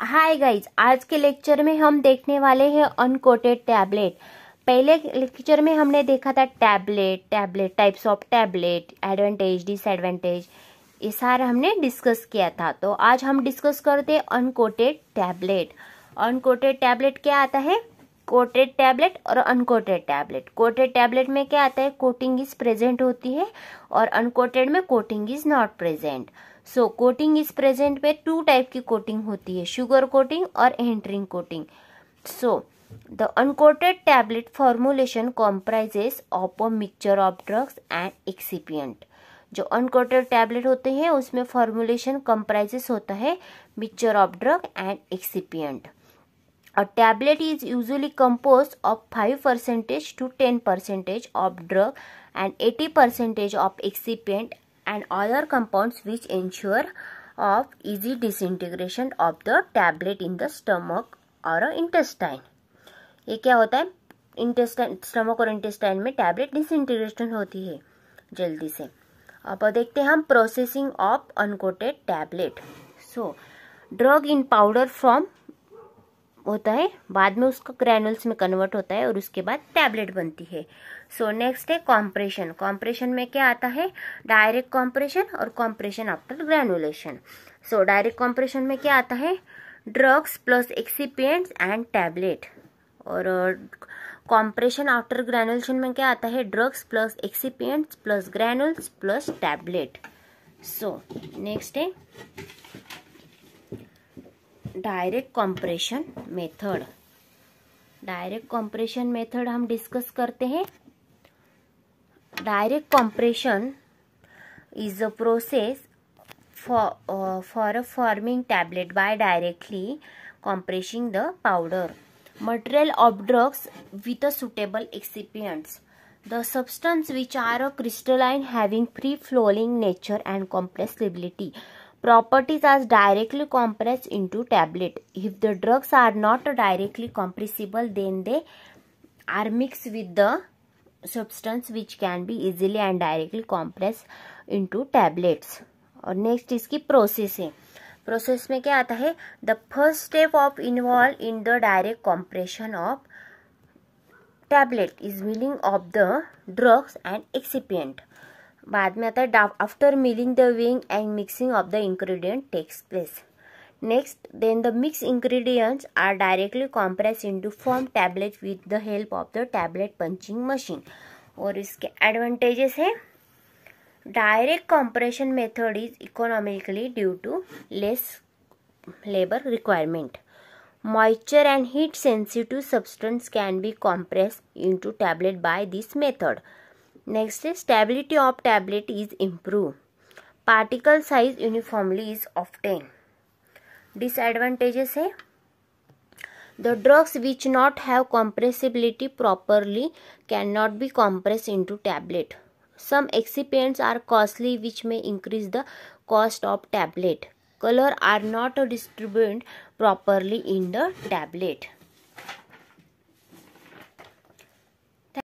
Hi guys आज के lecture में हम देखने वाले हैं अनकोटेड टैबलेट पहले लेक्चर में हमने देखा था tablet tablet types of tablet advantage disadvantage ये सारा हमने डिस्कस किया था तो आज हम डिस्कस करते हैं अनकोटेड टैबलेट अनकोटेड टैबलेट क्या आता है कोटेड टैबलेट और अनकोटेड टैबलेट कोटेड टैबलेट में क्या आता है कोटिंग इज प्रेजेंट होती है और अनकोटेड में coating is not present so coating is present में टू टाइप की कोटिंग होती है शुगर कोटिंग और enteric coating so the uncoated tablet formulation comprises of mixture of drugs and and जो अनकोटेड टैबलेट होते हैं उसमें फॉर्मुलेशन कंप्राइजेस होता है mixture of drug and excipient A tablet is usually composed of 5 percentage to 10 percentage of drug and 80 percentage of excipient and other compounds which ensure of easy disintegration of the tablet in the stomach और intestine. ये क्या होता है intestine stomach और intestine में tablet disintegration होती है जल्दी से अब देखते हैं हम processing of uncoated tablet so drug in powder from होता है बाद में उसका ग्रैनुल्स में कन्वर्ट होता है और उसके बाद टैबलेट बनती है सो नेक्स्ट है कॉम्प्रेशन कॉम्प्रेशन में क्या आता है डायरेक्ट कॉम्प्रेशन और compression after granulation so direct compression में क्या आता है drugs plus excipients and tablet और कॉम्प्रेशन आफ्टर ग्रैनुलेशन में क्या आता है drugs plus excipients plus granules plus tablet so next है direct compression method direct compression method हम डिस्कस करते हैं direct compression is a process for a forming tablet by directly compressing the powder material of drugs with a suitable excipients the substance which are a crystalline having free flowing nature and compressibility properties are directly compressed into tablet if the drugs are not directly compressible then they are mixed with the substance which can be easily and directly compressed into tablets और next इसकी process है process में क्या आता है the first step of involve in the direct compression of tablet is milling of the drugs and excipient बाद में आता है after milling the weighing and mixing of the ingredient takes place next then the mix ingredients are directly compress into form tablet with the help of the tablet punching machine और इसके advantages है direct compression method is economically due to less labour requirement moisture and heat sensitive substance can be compress into tablet by this method Next stability of tablet is improved. Particle size uniformly is obtained. Disadvantages are: The drugs which not have compressibility properly cannot be compressed into tablet. Some excipients are costly which may increase the cost of tablet. Color are not distributed properly in the tablet.